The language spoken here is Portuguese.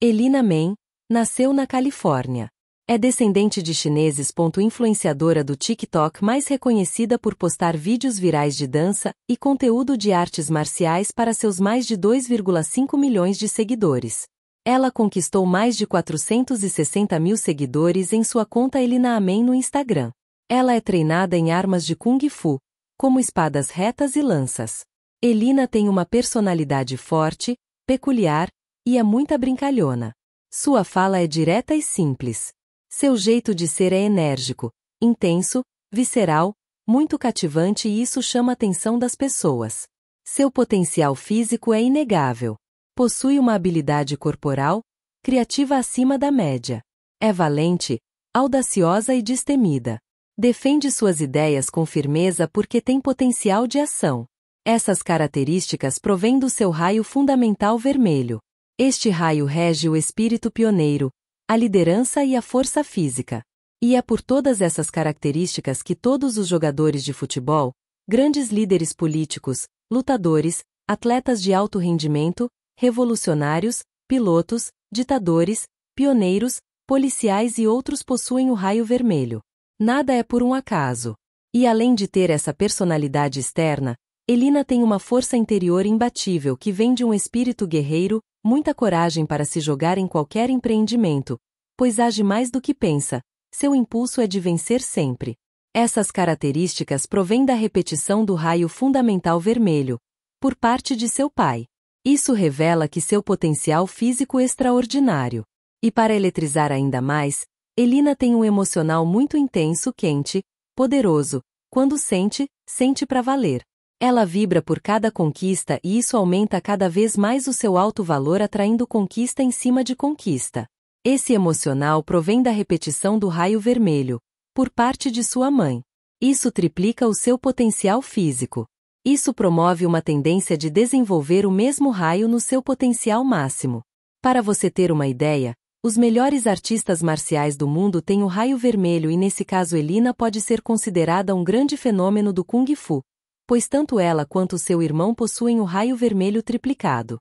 Elina Men, nasceu na Califórnia. É descendente de chineses. Influenciadora do TikTok mais reconhecida por postar vídeos virais de dança e conteúdo de artes marciais para seus mais de 2,5 milhões de seguidores. Ela conquistou mais de 460 mil seguidores em sua conta Elina Amen no Instagram. Ela é treinada em armas de Kung Fu, como espadas retas e lanças. Elina tem uma personalidade forte, peculiar e é muita brincalhona. Sua fala é direta e simples. Seu jeito de ser é enérgico, intenso, visceral, muito cativante e isso chama a atenção das pessoas. Seu potencial físico é inegável. Possui uma habilidade corporal, criativa acima da média. É valente, audaciosa e destemida. Defende suas ideias com firmeza porque tem potencial de ação. Essas características provêm do seu raio fundamental vermelho. Este raio rege o espírito pioneiro, a liderança e a força física. E é por todas essas características que todos os jogadores de futebol, grandes líderes políticos, lutadores, atletas de alto rendimento, revolucionários, pilotos, ditadores, pioneiros, policiais e outros possuem o raio vermelho. Nada é por um acaso. E além de ter essa personalidade externa, Elina tem uma força interior imbatível que vem de um espírito guerreiro, muita coragem para se jogar em qualquer empreendimento, pois age mais do que pensa, seu impulso é de vencer sempre. Essas características provêm da repetição do raio fundamental vermelho, por parte de seu pai. Isso revela que seu potencial físico extraordinário. E para eletrizar ainda mais, Elina tem um emocional muito intenso, quente, poderoso. Quando sente, sente para valer. Ela vibra por cada conquista e isso aumenta cada vez mais o seu alto valor atraindo conquista em cima de conquista. Esse emocional provém da repetição do raio vermelho, por parte de sua mãe. Isso triplica o seu potencial físico. Isso promove uma tendência de desenvolver o mesmo raio no seu potencial máximo. Para você ter uma ideia, os melhores artistas marciais do mundo têm o raio vermelho e nesse caso Elina pode ser considerada um grande fenômeno do Kung Fu, pois tanto ela quanto seu irmão possuem o raio vermelho triplicado.